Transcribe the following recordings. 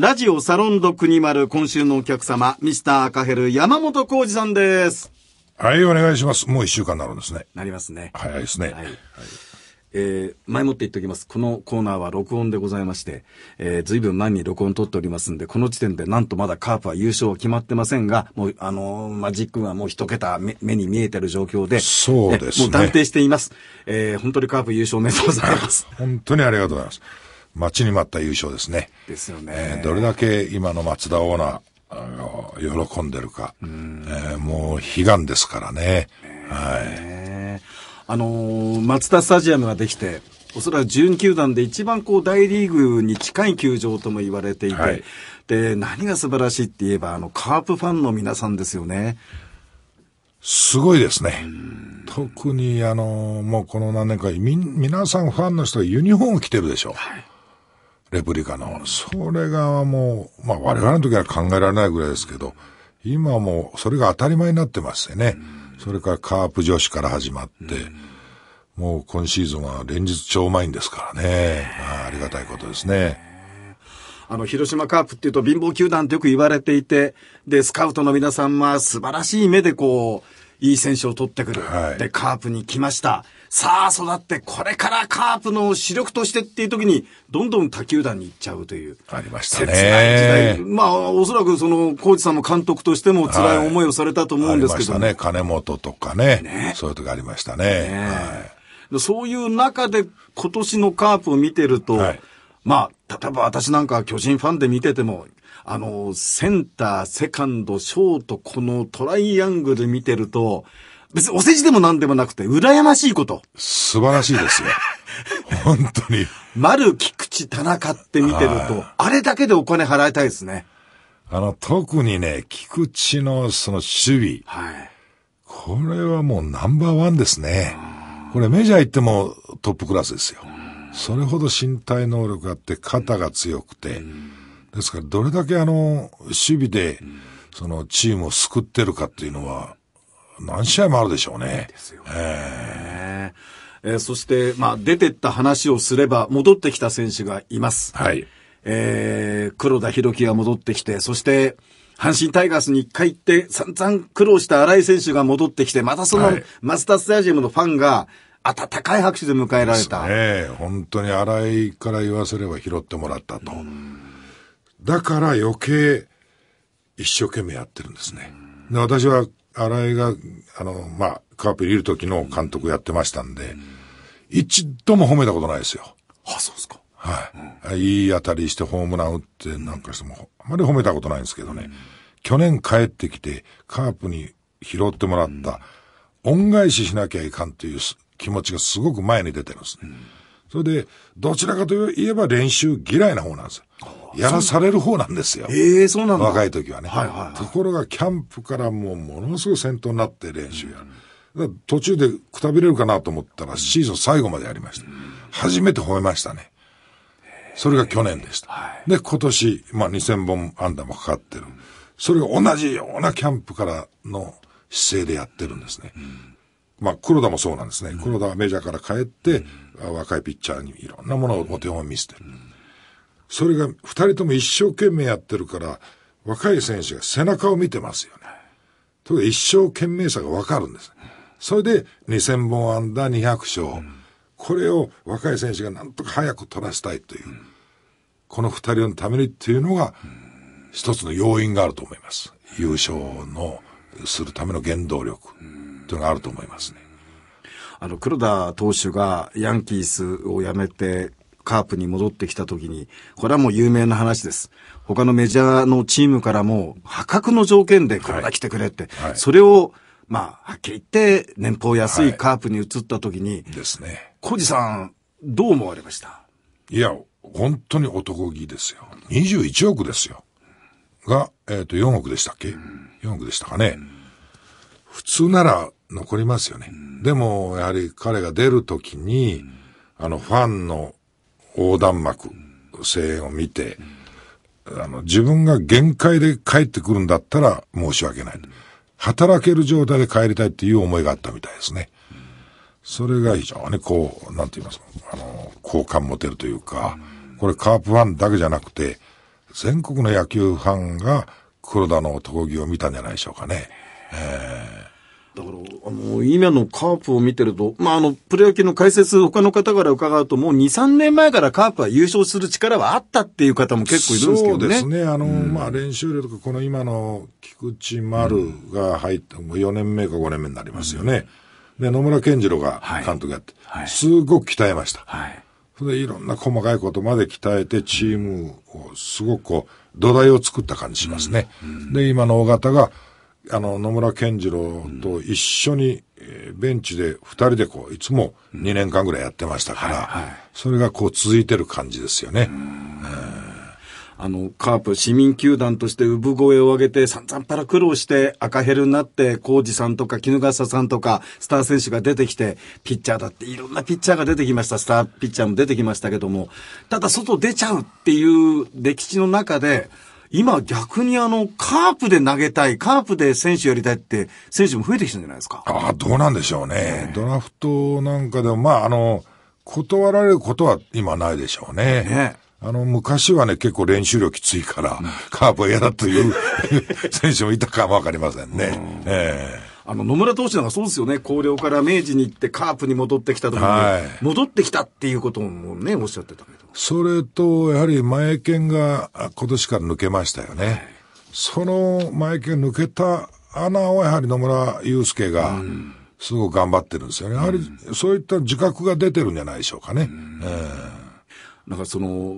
ラジオサロンド国丸、今週のお客様、ミスターカヘル山本浩二さんです。はい、お願いします。もう一週間になるんですね。なりますね。早いですね。はい。はい、えー、前もって言っておきます。このコーナーは録音でございまして、えー、随分前に録音取っておりますんで、この時点でなんとまだカープは優勝決まってませんが、もう、あのー、マジックはもう一桁目目に見えてる状況で、そうですね。もう断定しています。えー、本当にカープ優勝おめでとうございます。本当にありがとうございます。待ちに待った優勝ですね。ですよね。えー、どれだけ今の松田オーナー喜んでるか、うん、えー、もう悲願ですからね。ねはい。あのー、松田スタジアムができて、おそらく準球団で一番こう大リーグに近い球場とも言われていて、はい、で、何が素晴らしいって言えば、あの、カープファンの皆さんですよね。すごいですね。特にあの、もうこの何年か、み、皆さんファンの人がユニフォーム着てるでしょ。はいレプリカの。それがもう、まあ我々の時は考えられないぐらいですけど、今もそれが当たり前になってますよね。それからカープ女子から始まって、もう今シーズンは連日超満員ですからね。まあ、ありがたいことですね。あの、広島カープっていうと貧乏球団ってよく言われていて、で、スカウトの皆さんは素晴らしい目でこう、いい選手を取ってくる。はい、で、カープに来ました。さあ育って、これからカープの主力としてっていう時に、どんどん他球団に行っちゃうという。ありましたね。切ない時代。まあ、おそらくその、コーチさんも監督としても辛い思いをされたと思うんですけど、はい、ありましたね。金本とかね。ねそういう時ありましたね。ねはいそういう中で今年のカープを見てると、はい、まあ、例えば私なんか巨人ファンで見てても、あの、センター、セカンド、ショート、このトライアングル見てると、別にお世辞でも何でもなくて、羨ましいこと。素晴らしいですよ。本当に。丸、菊池、田中って見てると、あれだけでお金払いたいですね。あの、特にね、菊池のその守備。はい。これはもうナンバーワンですね。これメジャー行ってもトップクラスですよ。それほど身体能力があって、肩が強くて。ですから、どれだけあの、守備で、そのチームを救ってるかっていうのは、何試合もあるでしょうね。ですよね。えー、えー、そして、まあ、出てった話をすれば、戻ってきた選手がいます。はい。えー、黒田博樹が戻ってきて、そして、阪神タイガースに一回行って、散々苦労した新井選手が戻ってきて、またその、マスタースタジアムのファンが、温かい拍手で迎えられた。ね本当に新井から言わせれば拾ってもらったと。だから余計、一生懸命やってるんですね。私は新井が、あの、まあ、カープにいる時の監督やってましたんで、うん、一度も褒めたことないですよ。あ、そうですか。はい。うん、いい当たりしてホームラン打ってなんかしても、あまり褒めたことないんですけどね。うん、去年帰ってきて、カープに拾ってもらった、恩返ししなきゃいかんという気持ちがすごく前に出てるんですね。それで、どちらかといえば練習嫌いな方なんです。やらされる方なんですよ。ええー、そうなんだ。若い時はね。はいはい、はい、ところが、キャンプからもうものすごい先頭になって練習やる。うん、途中でくたびれるかなと思ったら、シーズン最後までやりました。うん、初めて褒めましたね。それが去年でした。はい、で、今年、まあ、2000本安打もかかってる。それが同じようなキャンプからの姿勢でやってるんですね。うん、まあ、黒田もそうなんですね。黒田はメジャーから帰って、うん、若いピッチャーにいろんなものをお手本を見せてる。うんそれが二人とも一生懸命やってるから、若い選手が背中を見てますよね。と一生懸命さがわかるんです。それで2000本安打200勝、これを若い選手がなんとか早く取らせたいという、この二人のためにっていうのが、一つの要因があると思います。優勝のするための原動力というのがあると思いますね。あの、黒田投手がヤンキースを辞めて、カープに戻ってきた時に、これはもう有名な話です。他のメジャーのチームからも破格の条件で黒田来てくれって、はいはい、それを、まあ、はっきり言って、年俸安いカープに移った時に、はい、ですね。小路さん、どう思われましたいや、本当に男気ですよ。21億ですよ。が、えっ、ー、と、4億でしたっけ、うん、?4 億でしたかね。うん、普通なら残りますよね。うん、でも、やはり彼が出るときに、あの、ファンの横断幕、声援を見て、あの、自分が限界で帰ってくるんだったら申し訳ない。働ける状態で帰りたいっていう思いがあったみたいですね。それが非常にこう、なんて言いますか、あの、好感持てるというか、これカープファンだけじゃなくて、全国の野球ファンが黒田の男気を見たんじゃないでしょうかね。えーだから、あの、今のカープを見てると、まあ、あの、プロ野球の解説、他の方から伺うと、もう2、3年前からカープは優勝する力はあったっていう方も結構いるんですけどね。そうですね。あの、うん、まあ、練習量とか、この今の菊池丸が入って、もう4年目か5年目になりますよね。うん、で、野村健次郎が監督やって、はい、すごく鍛えました。はい。それでいろんな細かいことまで鍛えて、チームをすごくこう、土台を作った感じしますね。うん、で、今の大型が、あの、野村健次郎と一緒に、ベンチで二人でこう、いつも2年間ぐらいやってましたから、はいそれがこう続いてる感じですよね。あの、カープ市民球団として産声を上げて散々パラ苦労して赤ヘルになって、浩二さんとか絹笠さんとかスター選手が出てきて、ピッチャーだっていろんなピッチャーが出てきました。スターピッチャーも出てきましたけども、ただ外出ちゃうっていう歴史の中で、今逆にあの、カープで投げたい、カープで選手やりたいって選手も増えてきたんじゃないですか。ああ、どうなんでしょうね。ドラフトなんかでも、まああの、断られることは今ないでしょうね。ねあの、昔はね、結構練習量きついから、うん、カープは嫌だという 選手もいたかもわかりませんね。ん、ええーあの野村投手なんかそうですよね、広陵から明治に行って、カープに戻ってきた時に、はい、戻ってきたっていうこともね、おっしゃってたけど。それと、やはり前剣が今年から抜けましたよね。はい、その前剣抜けた穴をやはり野村祐介が、すごく頑張ってるんですよね。やはり、そういった自覚が出てるんじゃないでしょうかね。うんえー、なんかその、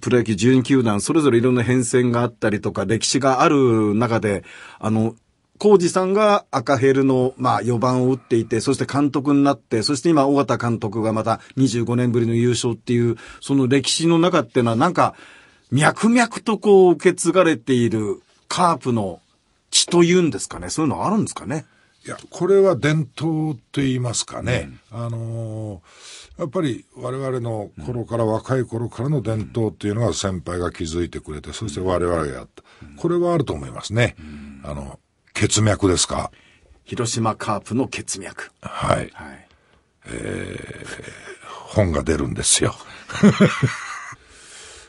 プロ野球12球団、それぞれいろんな変遷があったりとか、歴史がある中で、あの、浩二さんが赤ヘルの、まあ、4番を打っていて、そして監督になって、そして今、尾形監督がまた25年ぶりの優勝っていう、その歴史の中っていうのは、なんか、脈々とこう、受け継がれているカープの血というんですかね。そういうのあるんですかね。いや、これは伝統と言いますかね。うん、あのー、やっぱり我々の頃から、若い頃からの伝統っていうのは先輩が築いてくれて、そして我々がやった。これはあると思いますね。あの、血脈ですか広島カープの血脈。はい。はい、えー、本が出るんですよ。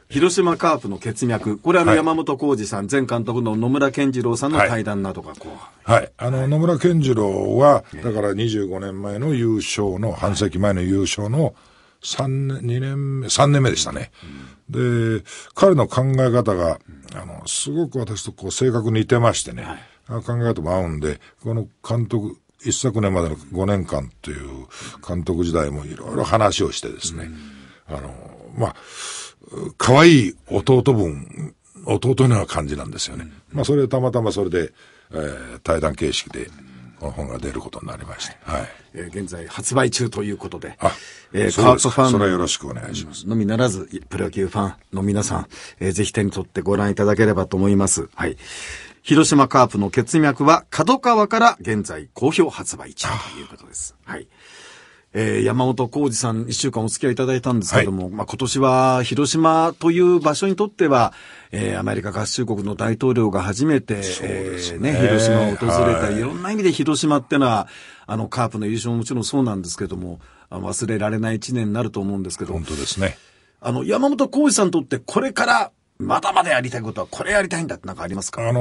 広 島カープの血脈。これあの山本浩二さん、はい、前監督の野村健次郎さんの対談などがこう。はい。はい、あの、野村健次郎は、だから25年前の優勝の、半世紀前の優勝の3年、2年目、3年目でしたね。で、彼の考え方が、あの、すごく私とこう性格似てましてね。考えとも合うんで、この監督、一昨年までの5年間という監督時代もいろいろ話をしてですね、あの、まあ、可愛い弟分、弟のような感じなんですよね。まあ、それたまたまそれで、えー、対談形式で、この本が出ることになりまして、はい。はい、えー、現在発売中ということで、あ、えー、カープファン。それはよろしくお願いします。のみならず、プロ野球ファンの皆さん、えー、ぜひ手に取ってご覧いただければと思います。はい。広島カープの血脈は角川から現在好評発売中ということです。はい。えー、山本浩二さん、一週間お付き合いいただいたんですけども、はい、まあ、今年は広島という場所にとっては、えー、アメリカ合衆国の大統領が初めて、ね、えね、広島を訪れた、はい、いろんな意味で広島ってのは、あの、カープの優勝ももちろんそうなんですけども、忘れられない一年になると思うんですけど。本当ですね。あの、山本浩二さんにとってこれからまだまだやりたいことは、これやりたいんだってなんかありますかあの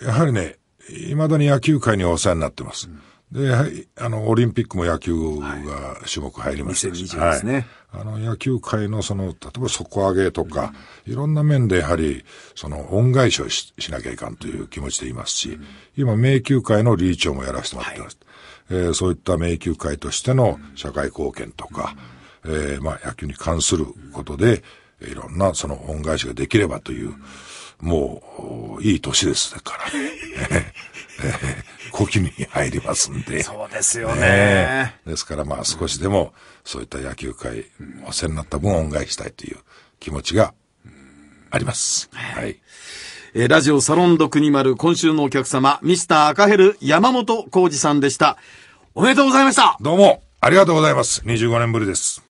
ー、やはりね、いまだに野球界にお世話になってます。うん、で、やはり、あの、オリンピックも野球が種目入りましたし、はい、ですね、はい、あの、野球界のその、例えば底上げとか、うん、いろんな面でやはり、その、恩返しをしなきゃいかんという気持ちでいますし、うん、今、迷宮会の理事長もやらせてもらってます。はい、えー、そういった迷宮会としての社会貢献とか、えー、まあ、野球に関することで、いろんなその恩返しができればという、もう、いい年ですから、小気味に入りますんで。そうですよね、ね、ですからまあ少しでも、そういった野球界、お世話になった分恩返したいという気持ちがあります。はい。えラジオサロンド国丸、今週のお客様、ミスター赤ヘル山本浩二さんでした。おめでとうございました。どうも、ありがとうございます。25年ぶりです。